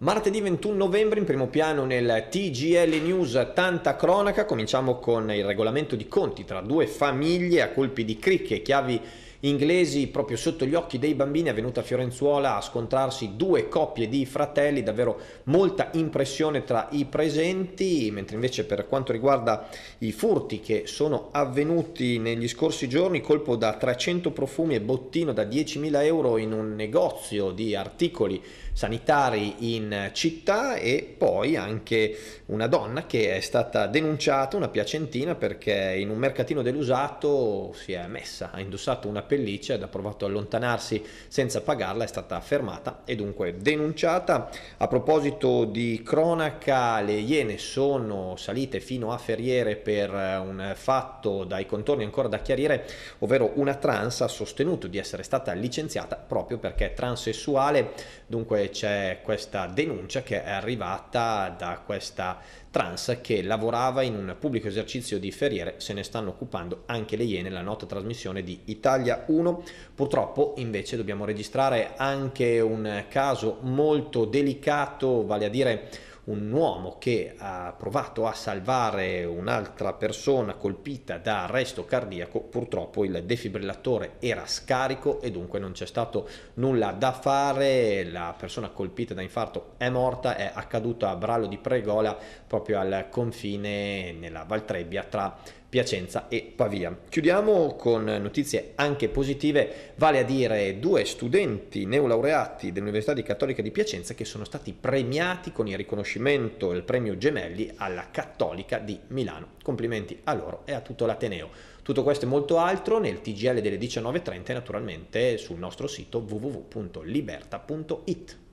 Martedì 21 novembre in primo piano nel TGL News tanta cronaca, cominciamo con il regolamento di conti tra due famiglie a colpi di cricche, e chiavi inglesi proprio sotto gli occhi dei bambini è venuta a Fiorenzuola a scontrarsi due coppie di fratelli, davvero molta impressione tra i presenti, mentre invece per quanto riguarda i furti che sono avvenuti negli scorsi giorni, colpo da 300 profumi e bottino da 10.000 euro in un negozio di articoli sanitari in città e poi anche una donna che è stata denunciata, una piacentina, perché in un mercatino dell'usato si è messa, ha indossato una pelliccia ed ha provato a allontanarsi senza pagarla, è stata fermata e dunque denunciata. A proposito di cronaca, le Iene sono salite fino a Ferriere per eh, un fatto dai contorni ancora da chiarire, ovvero una trans ha sostenuto di essere stata licenziata proprio perché è transessuale, dunque c'è questa denuncia che è arrivata da questa trans che lavorava in un pubblico esercizio di Ferriere, se ne stanno occupando anche le Iene, la nota trasmissione di Italia 1. Purtroppo invece dobbiamo registrare anche un caso molto delicato, vale a dire un uomo che ha provato a salvare un'altra persona colpita da arresto cardiaco, purtroppo il defibrillatore era scarico e dunque non c'è stato nulla da fare, la persona colpita da infarto è morta, è accaduto a Brallo di Pregola proprio al confine nella Valtrebbia tra Piacenza e Pavia. Chiudiamo con notizie anche positive, vale a dire due studenti neolaureati dell'Università di Cattolica di Piacenza che sono stati premiati con il riconoscimento riconoscimento, il premio Gemelli alla Cattolica di Milano. Complimenti a loro e a tutto l'Ateneo. Tutto questo e molto altro nel TGL delle 19.30 e naturalmente sul nostro sito www.liberta.it.